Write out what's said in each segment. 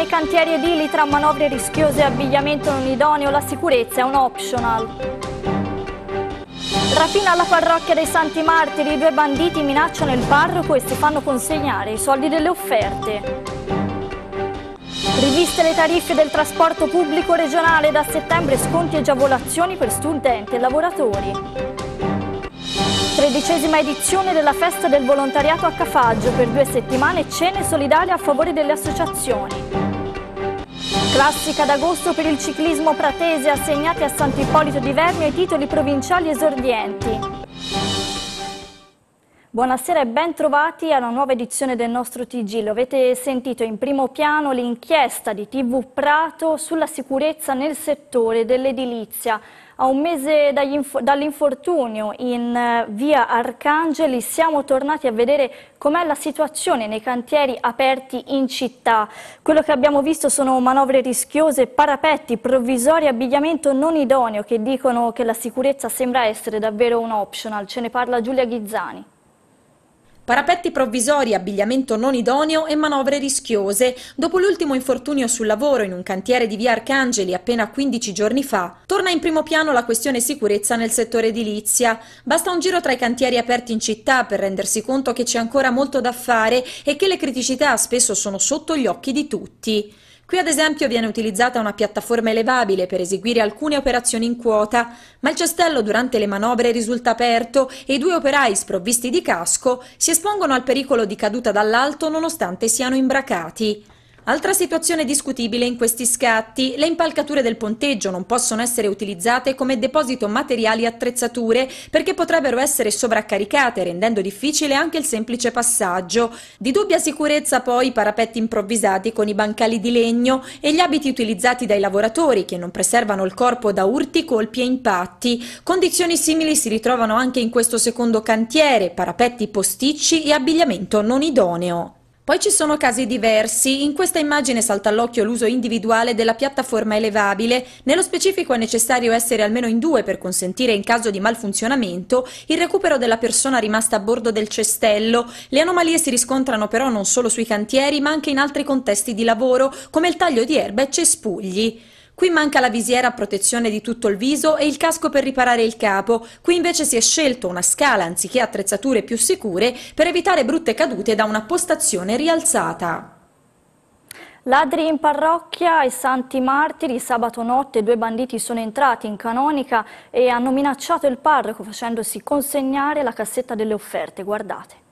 Attenzione cantieri edili tra manovre rischiose e abbigliamento non idoneo, la sicurezza è un optional. Rapina alla parrocchia dei Santi Martiri, i due banditi minacciano il parroco e si fanno consegnare i soldi delle offerte. Riviste le tariffe del trasporto pubblico regionale, da settembre sconti e agevolazioni per studenti e lavoratori. Tredicesima edizione della festa del volontariato a Cafaggio, per due settimane cene solidali a favore delle associazioni. Classica d'agosto per il ciclismo pratese assegnati a Sant'Ippolito di Vernio i titoli provinciali esordienti. Buonasera e ben trovati a una nuova edizione del nostro TG. Lo avete sentito in primo piano l'inchiesta di TV Prato sulla sicurezza nel settore dell'edilizia. A un mese dall'infortunio in eh, via Arcangeli siamo tornati a vedere com'è la situazione nei cantieri aperti in città. Quello che abbiamo visto sono manovre rischiose, parapetti, provvisori, abbigliamento non idoneo che dicono che la sicurezza sembra essere davvero un optional. Ce ne parla Giulia Ghizzani. Parapetti provvisori, abbigliamento non idoneo e manovre rischiose. Dopo l'ultimo infortunio sul lavoro in un cantiere di via Arcangeli appena 15 giorni fa, torna in primo piano la questione sicurezza nel settore edilizia. Basta un giro tra i cantieri aperti in città per rendersi conto che c'è ancora molto da fare e che le criticità spesso sono sotto gli occhi di tutti. Qui ad esempio viene utilizzata una piattaforma elevabile per eseguire alcune operazioni in quota, ma il cestello durante le manovre risulta aperto e i due operai sprovvisti di casco si espongono al pericolo di caduta dall'alto nonostante siano imbracati. Altra situazione discutibile in questi scatti, le impalcature del ponteggio non possono essere utilizzate come deposito materiali e attrezzature perché potrebbero essere sovraccaricate rendendo difficile anche il semplice passaggio. Di dubbia sicurezza poi i parapetti improvvisati con i bancali di legno e gli abiti utilizzati dai lavoratori che non preservano il corpo da urti, colpi e impatti. Condizioni simili si ritrovano anche in questo secondo cantiere, parapetti posticci e abbigliamento non idoneo. Poi ci sono casi diversi. In questa immagine salta all'occhio l'uso individuale della piattaforma elevabile. Nello specifico è necessario essere almeno in due per consentire, in caso di malfunzionamento, il recupero della persona rimasta a bordo del cestello. Le anomalie si riscontrano però non solo sui cantieri, ma anche in altri contesti di lavoro, come il taglio di erba e cespugli. Qui manca la visiera a protezione di tutto il viso e il casco per riparare il capo. Qui invece si è scelto una scala anziché attrezzature più sicure per evitare brutte cadute da una postazione rialzata. Ladri in parrocchia e santi martiri, sabato notte due banditi sono entrati in canonica e hanno minacciato il parroco facendosi consegnare la cassetta delle offerte. Guardate.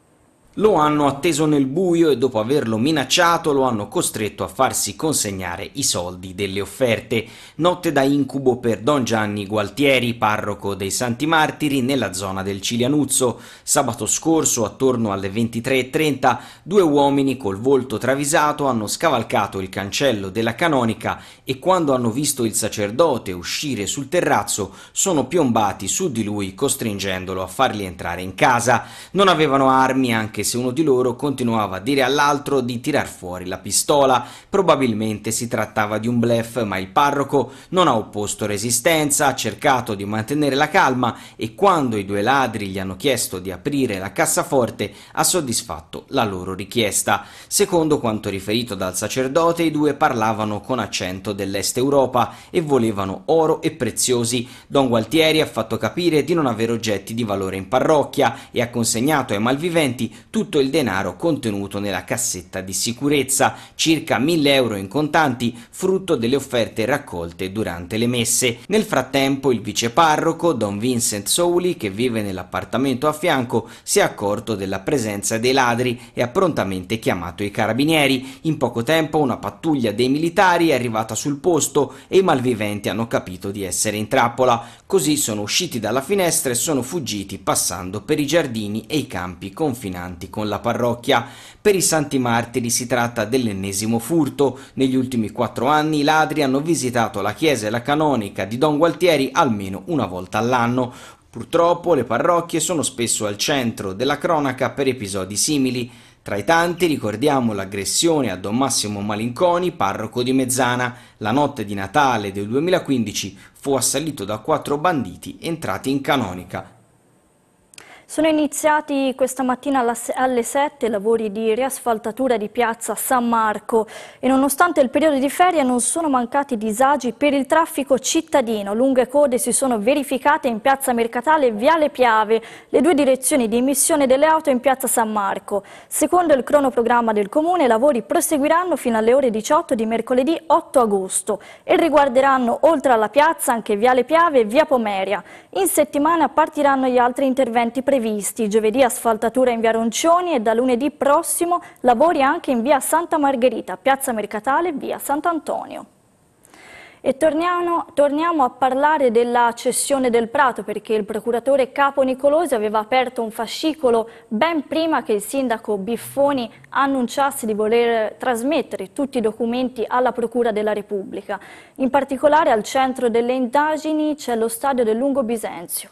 Lo hanno atteso nel buio e dopo averlo minacciato lo hanno costretto a farsi consegnare i soldi delle offerte. Notte da incubo per Don Gianni Gualtieri, parroco dei Santi Martiri, nella zona del Cilianuzzo. Sabato scorso, attorno alle 23.30, due uomini col volto travisato hanno scavalcato il cancello della canonica e quando hanno visto il sacerdote uscire sul terrazzo sono piombati su di lui costringendolo a farli entrare in casa. Non avevano armi anche se uno di loro continuava a dire all'altro di tirar fuori la pistola. Probabilmente si trattava di un blef, ma il parroco non ha opposto resistenza, ha cercato di mantenere la calma e quando i due ladri gli hanno chiesto di aprire la cassaforte ha soddisfatto la loro richiesta. Secondo quanto riferito dal sacerdote, i due parlavano con accento dell'Est Europa e volevano oro e preziosi. Don Gualtieri ha fatto capire di non avere oggetti di valore in parrocchia e ha consegnato ai malviventi tutto il denaro contenuto nella cassetta di sicurezza, circa 1000 euro in contanti, frutto delle offerte raccolte durante le messe. Nel frattempo il viceparroco, Don Vincent Souli, che vive nell'appartamento a fianco, si è accorto della presenza dei ladri e ha prontamente chiamato i carabinieri. In poco tempo una pattuglia dei militari è arrivata sul posto e i malviventi hanno capito di essere in trappola. Così sono usciti dalla finestra e sono fuggiti passando per i giardini e i campi confinanti rapporti con la parrocchia. Per i Santi Martiri si tratta dell'ennesimo furto. Negli ultimi quattro anni i ladri hanno visitato la chiesa e la canonica di Don Gualtieri almeno una volta all'anno. Purtroppo le parrocchie sono spesso al centro della cronaca per episodi simili. Tra i tanti ricordiamo l'aggressione a Don Massimo Malinconi, parroco di Mezzana. La notte di Natale del 2015 fu assalito da quattro banditi entrati in canonica sono iniziati questa mattina alle 7 lavori di riasfaltatura di piazza San Marco e nonostante il periodo di ferie non sono mancati disagi per il traffico cittadino. Lunghe code si sono verificate in piazza Mercatale e Viale Piave, le due direzioni di emissione delle auto in piazza San Marco. Secondo il cronoprogramma del Comune i lavori proseguiranno fino alle ore 18 di mercoledì 8 agosto e riguarderanno oltre alla piazza anche Viale Piave e Via Pomeria. In settimana partiranno gli altri interventi presenti previsti. Giovedì asfaltatura in via Roncioni e da lunedì prossimo lavori anche in via Santa Margherita, piazza Mercatale e via Sant'Antonio. E torniamo, torniamo, a parlare della cessione del Prato perché il procuratore capo Nicolosi aveva aperto un fascicolo ben prima che il sindaco Biffoni annunciasse di voler trasmettere tutti i documenti alla Procura della Repubblica. In particolare al centro delle indagini c'è lo stadio del Lungo Bisenzio.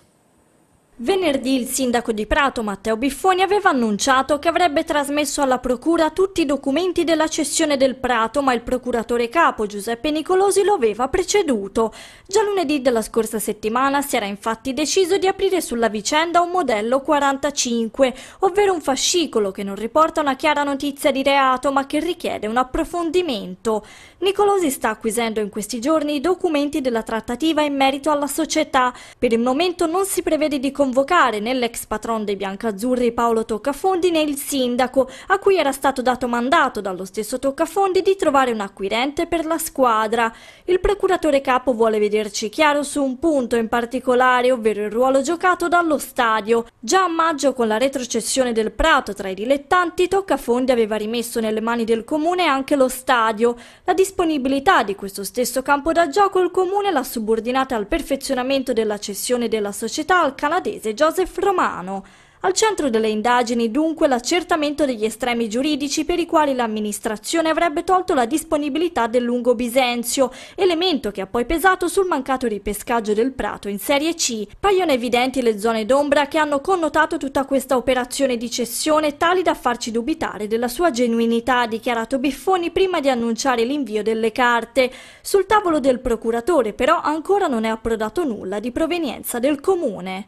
Venerdì il sindaco di Prato Matteo Biffoni aveva annunciato che avrebbe trasmesso alla procura tutti i documenti della cessione del Prato ma il procuratore capo Giuseppe Nicolosi lo aveva preceduto. Già lunedì della scorsa settimana si era infatti deciso di aprire sulla vicenda un modello 45 ovvero un fascicolo che non riporta una chiara notizia di reato ma che richiede un approfondimento. Nicolosi sta acquisendo in questi giorni i documenti della trattativa in merito alla società. Per il momento non si prevede di convocare né l'ex patron dei Biancazzurri Paolo Toccafondi né il sindaco, a cui era stato dato mandato dallo stesso Toccafondi di trovare un acquirente per la squadra. Il procuratore capo vuole vederci chiaro su un punto in particolare, ovvero il ruolo giocato dallo stadio. Già a maggio con la retrocessione del Prato tra i dilettanti, Toccafondi aveva rimesso nelle mani del comune anche lo stadio. La dis- disponibilità di questo stesso campo da gioco il Comune l'ha subordinata al perfezionamento della cessione della società al canadese Joseph Romano. Al centro delle indagini dunque l'accertamento degli estremi giuridici per i quali l'amministrazione avrebbe tolto la disponibilità del lungo Bisenzio, elemento che ha poi pesato sul mancato ripescaggio del Prato in Serie C. Paiono evidenti le zone d'ombra che hanno connotato tutta questa operazione di cessione tali da farci dubitare della sua genuinità, ha dichiarato Biffoni prima di annunciare l'invio delle carte. Sul tavolo del procuratore però ancora non è approdato nulla di provenienza del comune.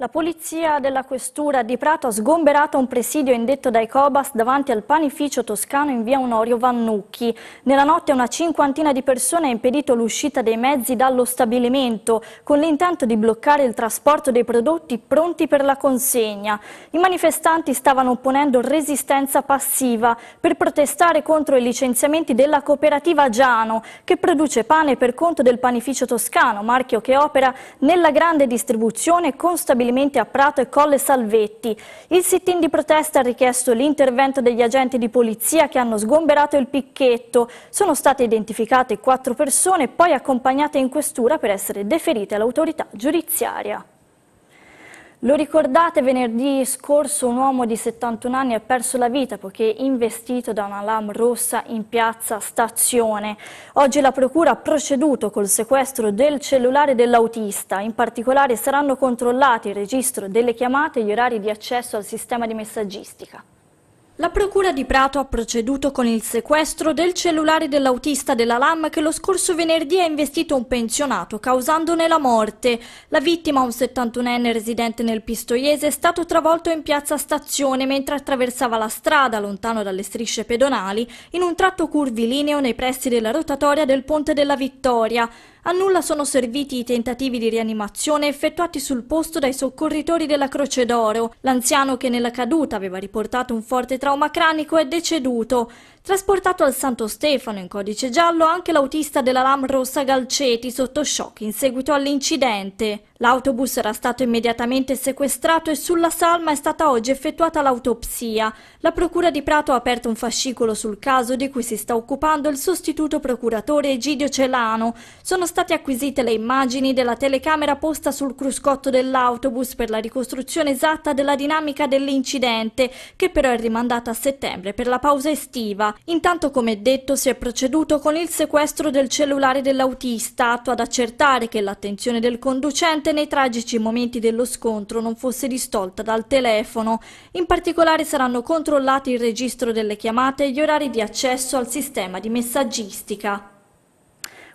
La polizia della questura di Prato ha sgomberato un presidio indetto dai Cobas davanti al panificio toscano in via Onorio Vannucchi. Nella notte una cinquantina di persone ha impedito l'uscita dei mezzi dallo stabilimento con l'intento di bloccare il trasporto dei prodotti pronti per la consegna. I manifestanti stavano opponendo resistenza passiva per protestare contro i licenziamenti della cooperativa Giano che produce pane per conto del panificio toscano, marchio che opera nella grande distribuzione con stabilimento stabilimenti a Prato e Colle Salvetti. Il sit-in di protesta ha richiesto l'intervento degli agenti di polizia che hanno sgomberato il picchetto. Sono state identificate quattro persone poi accompagnate in questura per essere deferite all'autorità giudiziaria. Lo ricordate, venerdì scorso un uomo di 71 anni ha perso la vita poiché investito da una LAM rossa in piazza Stazione. Oggi la procura ha proceduto col sequestro del cellulare dell'autista. In particolare saranno controllati il registro delle chiamate e gli orari di accesso al sistema di messaggistica. La Procura di Prato ha proceduto con il sequestro del cellulare dell'autista della LAM che lo scorso venerdì ha investito un pensionato causandone la morte. La vittima, un 71enne residente nel Pistoiese, è stato travolto in piazza Stazione mentre attraversava la strada, lontano dalle strisce pedonali, in un tratto curvilineo nei pressi della rotatoria del Ponte della Vittoria. A nulla sono serviti i tentativi di rianimazione effettuati sul posto dai soccorritori della Croce d'Oro. L'anziano che nella caduta aveva riportato un forte trauma cranico è deceduto. Trasportato al Santo Stefano in codice giallo anche l'autista della Lam rossa Galceti sotto shock in seguito all'incidente. L'autobus era stato immediatamente sequestrato e sulla salma è stata oggi effettuata l'autopsia. La Procura di Prato ha aperto un fascicolo sul caso di cui si sta occupando il sostituto procuratore Egidio Celano. Sono state acquisite le immagini della telecamera posta sul cruscotto dell'autobus per la ricostruzione esatta della dinamica dell'incidente, che però è rimandata a settembre per la pausa estiva. Intanto, come detto, si è proceduto con il sequestro del cellulare dell'autista, atto ad accertare che l'attenzione del conducente nei tragici momenti dello scontro non fosse distolta dal telefono. In particolare saranno controllati il registro delle chiamate e gli orari di accesso al sistema di messaggistica.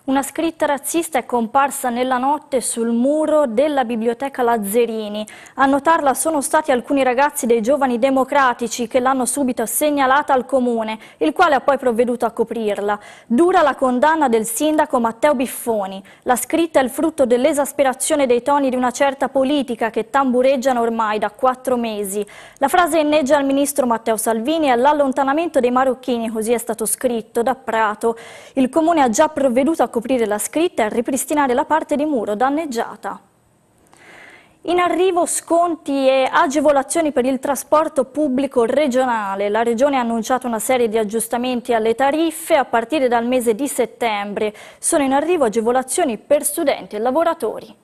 Una scritta razzista è comparsa nella notte sul muro della biblioteca Lazzerini. A notarla sono stati alcuni ragazzi dei giovani democratici che l'hanno subito segnalata al comune, il quale ha poi provveduto a coprirla. Dura la condanna del sindaco Matteo Biffoni. La scritta è il frutto dell'esasperazione dei toni di una certa politica che tambureggiano ormai da quattro mesi. La frase inneggia al ministro Matteo Salvini e all'allontanamento dei marocchini, così è stato scritto, da Prato. Il comune ha già provveduto a coprire la scritta e ripristinare la parte di muro danneggiata. In arrivo sconti e agevolazioni per il trasporto pubblico regionale. La Regione ha annunciato una serie di aggiustamenti alle tariffe a partire dal mese di settembre. Sono in arrivo agevolazioni per studenti e lavoratori.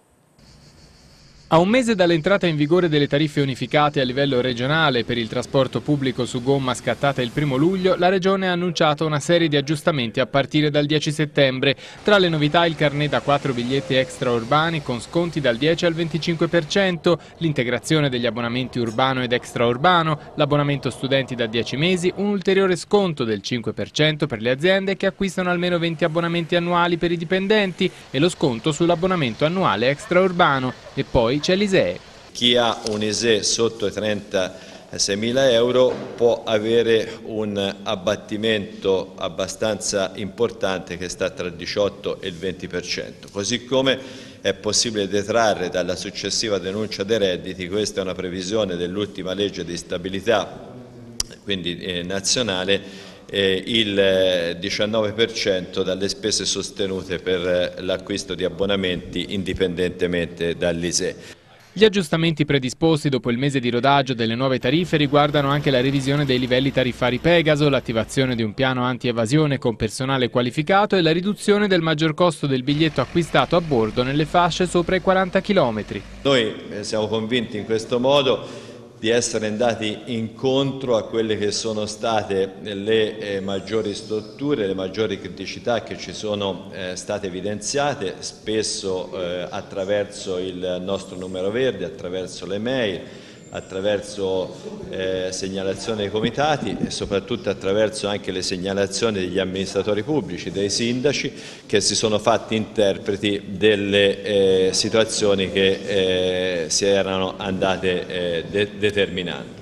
A un mese dall'entrata in vigore delle tariffe unificate a livello regionale per il trasporto pubblico su gomma scattata il 1 luglio, la Regione ha annunciato una serie di aggiustamenti a partire dal 10 settembre. Tra le novità il carnet da 4 biglietti extraurbani con sconti dal 10 al 25%, l'integrazione degli abbonamenti urbano ed extraurbano, l'abbonamento studenti da 10 mesi, un ulteriore sconto del 5% per le aziende che acquistano almeno 20 abbonamenti annuali per i dipendenti e lo sconto sull'abbonamento annuale extraurbano e poi Alice Elisee. Chi ha un ISE sotto i 36.000 euro può avere un abbattimento abbastanza importante che sta tra il 18 e il 20%, così come è possibile detrarre dalla successiva denuncia dei redditi, questa è una previsione dell'ultima legge di stabilità, quindi eh, nazionale, eh, il 19% dalle spese sostenute per eh, l'acquisto di abbonamenti indipendentemente dall'ISE. Gli aggiustamenti predisposti dopo il mese di rodaggio delle nuove tariffe riguardano anche la revisione dei livelli tariffari Pegaso, l'attivazione di un piano anti-evasione con personale qualificato e la riduzione del maggior costo del biglietto acquistato a bordo nelle fasce sopra i 40 km. Noi eh, siamo convinti in questo modo di essere andati incontro a quelle che sono state le eh, maggiori strutture, le maggiori criticità che ci sono eh, state evidenziate, spesso eh, attraverso il nostro numero verde, attraverso le mail, attraverso eh, segnalazione dei comitati e soprattutto attraverso anche le segnalazioni degli amministratori pubblici, dei sindaci che si sono fatti interpreti delle eh, situazioni che eh, si erano andate eh, de determinando.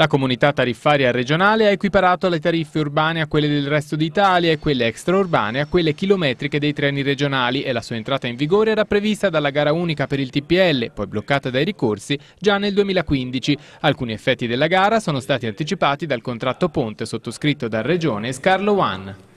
La comunità tariffaria regionale ha equiparato le tariffe urbane a quelle del resto d'Italia e quelle extraurbane a quelle chilometriche dei treni regionali e la sua entrata in vigore era prevista dalla gara unica per il TPL, poi bloccata dai ricorsi, già nel 2015. Alcuni effetti della gara sono stati anticipati dal contratto ponte sottoscritto da Regione e Scarlo One.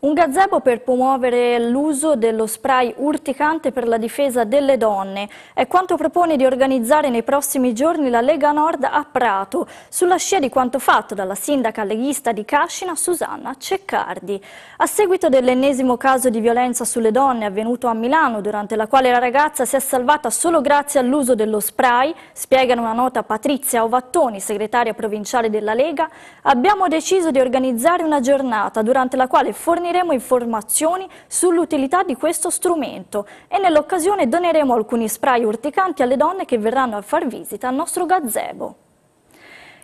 Un gazebo per promuovere l'uso dello spray urticante per la difesa delle donne. È quanto propone di organizzare nei prossimi giorni la Lega Nord a Prato, sulla scia di quanto fatto dalla sindaca leghista di Cascina, Susanna Ceccardi. A seguito dell'ennesimo caso di violenza sulle donne avvenuto a Milano, durante la quale la ragazza si è salvata solo grazie all'uso dello spray, spiega in una nota Patrizia Ovattoni, segretaria provinciale della Lega, abbiamo deciso di organizzare una giornata durante la quale forniremo forniremo informazioni sull'utilità di questo strumento e nell'occasione doneremo alcuni spray urticanti alle donne che verranno a far visita al nostro gazebo.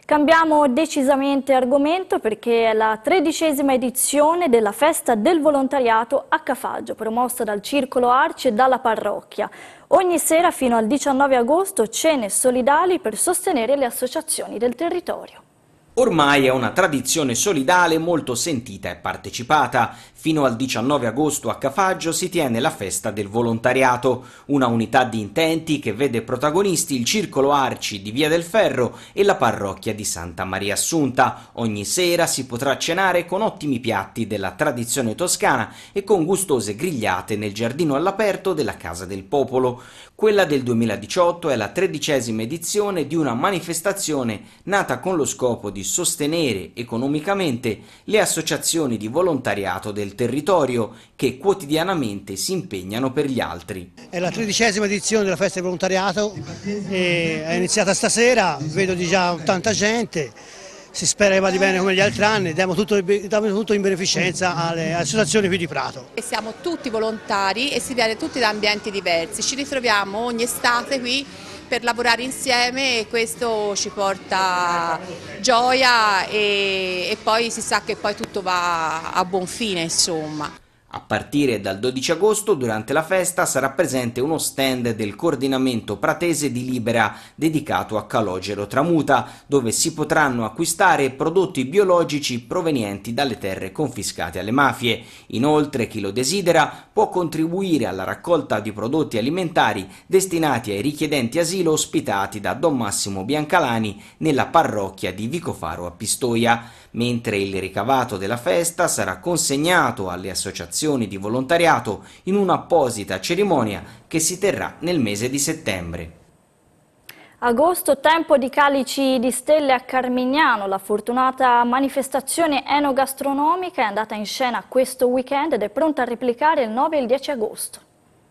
Cambiamo decisamente argomento perché è la tredicesima edizione della Festa del Volontariato a Cafaggio, promossa dal Circolo Arci e dalla parrocchia. Ogni sera fino al 19 agosto cene solidali per sostenere le associazioni del territorio. Ormai è una tradizione solidale molto sentita e partecipata, Fino al 19 agosto a Cafaggio si tiene la festa del volontariato, una unità di intenti che vede protagonisti il circolo Arci di Via del Ferro e la parrocchia di Santa Maria Assunta. Ogni sera si potrà cenare con ottimi piatti della tradizione toscana e con gustose grigliate nel giardino all'aperto della Casa del Popolo. Quella del 2018 è la tredicesima edizione di una manifestazione nata con lo scopo di sostenere economicamente le associazioni di volontariato del territorio che quotidianamente si impegnano per gli altri. È la tredicesima edizione della festa del volontariato, è iniziata stasera, vedo già tanta gente, si spera che vada bene come gli altri anni, diamo tutto, diamo tutto in beneficenza alle associazioni qui di Prato. E siamo tutti volontari e si viene tutti da ambienti diversi, ci ritroviamo ogni estate qui per lavorare insieme e questo ci porta gioia e, e poi si sa che poi tutto va a buon fine insomma. A partire dal 12 agosto, durante la festa, sarà presente uno stand del coordinamento pratese di Libera dedicato a Calogero Tramuta, dove si potranno acquistare prodotti biologici provenienti dalle terre confiscate alle mafie. Inoltre, chi lo desidera può contribuire alla raccolta di prodotti alimentari destinati ai richiedenti asilo ospitati da Don Massimo Biancalani nella parrocchia di Vicofaro a Pistoia mentre il ricavato della festa sarà consegnato alle associazioni di volontariato in un'apposita cerimonia che si terrà nel mese di settembre. Agosto, tempo di calici di stelle a Carmignano. La fortunata manifestazione enogastronomica è andata in scena questo weekend ed è pronta a replicare il 9 e il 10 agosto.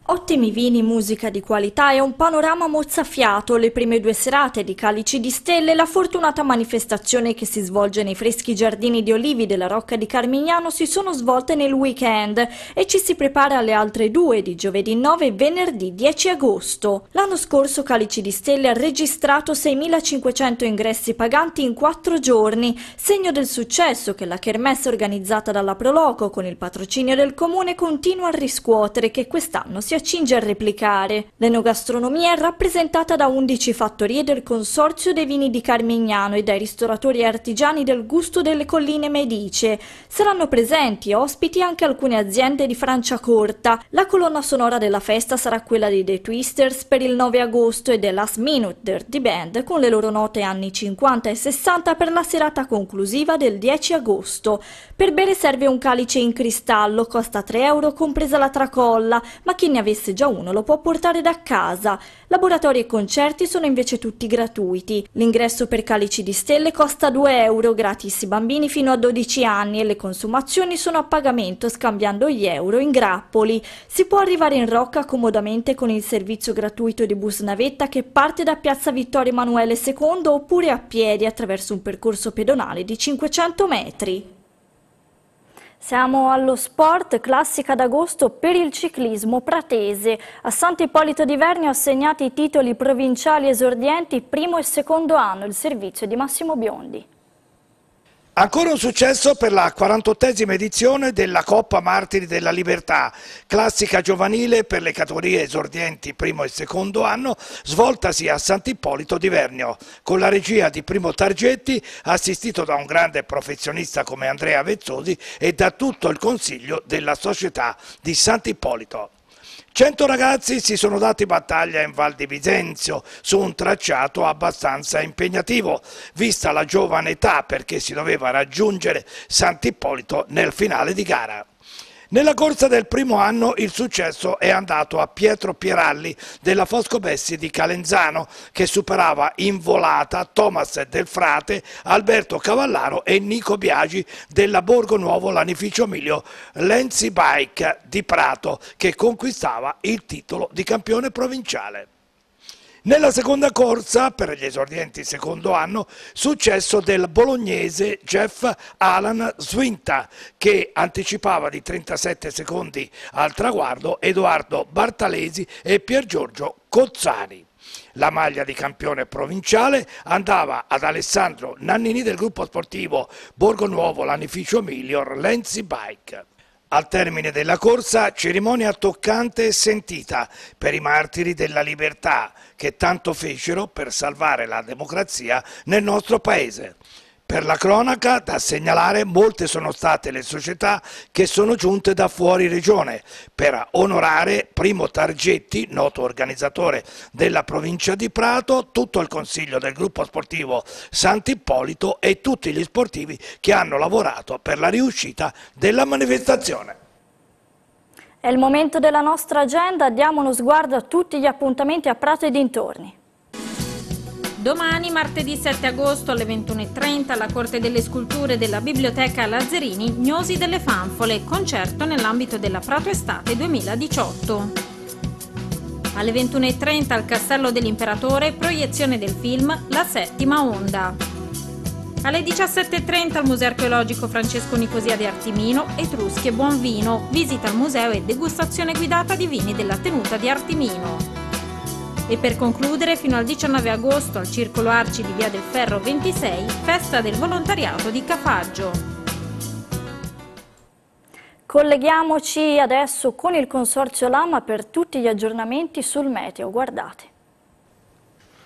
Ottimi vini, musica di qualità e un panorama mozzafiato, le prime due serate di Calici di Stelle, la fortunata manifestazione che si svolge nei freschi giardini di olivi della Rocca di Carmignano si sono svolte nel weekend e ci si prepara alle altre due di giovedì 9 e venerdì 10 agosto. L'anno scorso Calici di Stelle ha registrato 6.500 ingressi paganti in quattro giorni, segno del successo che la kermesse organizzata dalla Proloco con il patrocinio del comune continua a riscuotere che quest'anno si si accinge a replicare. L'enogastronomia è rappresentata da 11 fattorie del Consorzio dei Vini di Carmignano e dai ristoratori e artigiani del gusto delle colline Medice. Saranno presenti ospiti anche alcune aziende di Francia Corta. La colonna sonora della festa sarà quella dei The Twisters per il 9 agosto e The Last Minute Dirty Band con le loro note anni 50 e 60 per la serata conclusiva del 10 agosto. Per bere serve un calice in cristallo, costa 3 euro compresa la tracolla, ma chi ne ha avesse già uno lo può portare da casa. Laboratori e concerti sono invece tutti gratuiti. L'ingresso per calici di stelle costa 2 euro, gratis i bambini fino a 12 anni e le consumazioni sono a pagamento scambiando gli euro in grappoli. Si può arrivare in Rocca comodamente con il servizio gratuito di bus navetta che parte da piazza Vittorio Emanuele II oppure a piedi attraverso un percorso pedonale di 500 metri. Siamo allo sport, classica d'agosto per il ciclismo pratese. A Santo Ippolito di Vernio assegnati i titoli provinciali esordienti primo e secondo anno, il servizio di Massimo Biondi. Ancora un successo per la 48esima edizione della Coppa Martiri della Libertà, classica giovanile per le categorie esordienti primo e secondo anno, svoltasi a Sant'Ippolito di Vernio, con la regia di Primo Targetti, assistito da un grande professionista come Andrea Vezzosi e da tutto il consiglio della società di Sant'Ippolito. 100 ragazzi si sono dati battaglia in Val di Visenzio su un tracciato abbastanza impegnativo, vista la giovane età perché si doveva raggiungere Sant'Ippolito nel finale di gara. Nella corsa del primo anno il successo è andato a Pietro Piralli della Fosco Bessi di Calenzano che superava in volata Thomas Del Frate, Alberto Cavallaro e Nico Biagi della Borgo Nuovo Lanificio Miglio Lenzi Bike di Prato che conquistava il titolo di campione provinciale. Nella seconda corsa, per gli esordienti secondo anno, successo del bolognese Jeff Alan Swinta, che anticipava di 37 secondi al traguardo Edoardo Bartalesi e Pier Giorgio Cozzani. La maglia di campione provinciale andava ad Alessandro Nannini del gruppo sportivo Borgo Nuovo Lanificio Miglior Lenzi Bike. Al termine della corsa, cerimonia toccante e sentita per i martiri della libertà che tanto fecero per salvare la democrazia nel nostro Paese. Per la cronaca, da segnalare, molte sono state le società che sono giunte da fuori regione per onorare Primo Targetti, noto organizzatore della provincia di Prato, tutto il consiglio del gruppo sportivo Sant'Ippolito e tutti gli sportivi che hanno lavorato per la riuscita della manifestazione. È il momento della nostra agenda, diamo uno sguardo a tutti gli appuntamenti a Prato e dintorni. Domani, martedì 7 agosto alle 21.30, alla Corte delle Sculture della Biblioteca Lazzerini, Gnosi delle Fanfole, concerto nell'ambito della Prato Estate 2018. Alle 21.30 al Castello dell'Imperatore, proiezione del film La settima onda. Alle 17.30 al Museo archeologico Francesco Nicosia di Artimino, Etruschi e Buon Vino, visita al museo e degustazione guidata di vini della tenuta di Artimino. E per concludere, fino al 19 agosto al Circolo Arci di Via del Ferro 26, festa del volontariato di Cafaggio. Colleghiamoci adesso con il Consorzio Lama per tutti gli aggiornamenti sul meteo. Guardate.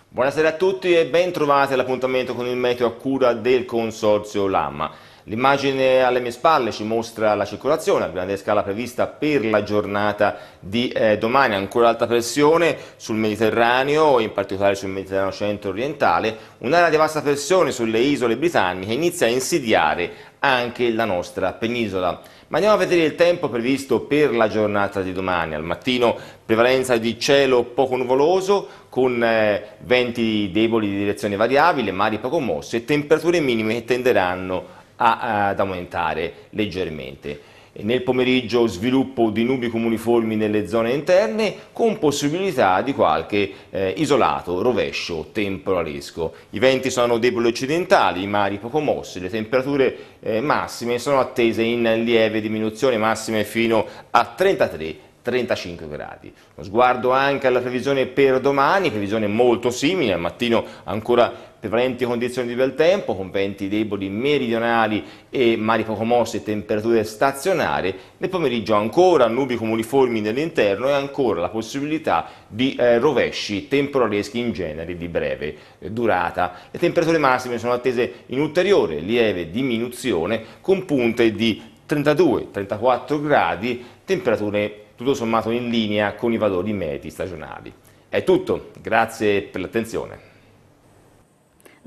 Buonasera a tutti e ben trovati all'appuntamento con il meteo a cura del Consorzio Lama. L'immagine alle mie spalle ci mostra la circolazione a grande scala prevista per la giornata di eh, domani, ancora alta pressione sul Mediterraneo, in particolare sul Mediterraneo centro-orientale, un'area di vasta pressione sulle isole britanniche inizia a insidiare anche la nostra penisola. Ma andiamo a vedere il tempo previsto per la giornata di domani. Al mattino prevalenza di cielo poco nuvoloso con eh, venti deboli di direzione variabile, mari poco mosse e temperature minime che tenderanno a a, ad aumentare leggermente. nel pomeriggio sviluppo di nubi comuniformi nelle zone interne con possibilità di qualche eh, isolato rovescio temporalesco. I venti sono deboli occidentali, i mari poco mossi, le temperature eh, massime sono attese in lieve diminuzione, massime fino a 33 35 gradi. Lo sguardo anche alla previsione per domani, previsione molto simile, al mattino ancora prevalenti condizioni di bel tempo, con venti deboli meridionali e mari poco mossi e temperature stazionarie, nel pomeriggio ancora nubi comuniformi nell'interno e ancora la possibilità di eh, rovesci temporaleschi in genere di breve eh, durata. Le temperature massime sono attese in ulteriore lieve diminuzione con punte di 32-34 gradi, temperature tutto sommato in linea con i valori medi stagionali. È tutto, grazie per l'attenzione.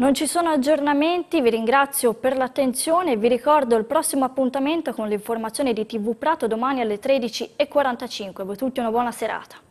Non ci sono aggiornamenti, vi ringrazio per l'attenzione e vi ricordo il prossimo appuntamento con le informazioni di TV Prato domani alle 13.45. Voi tutti una buona serata.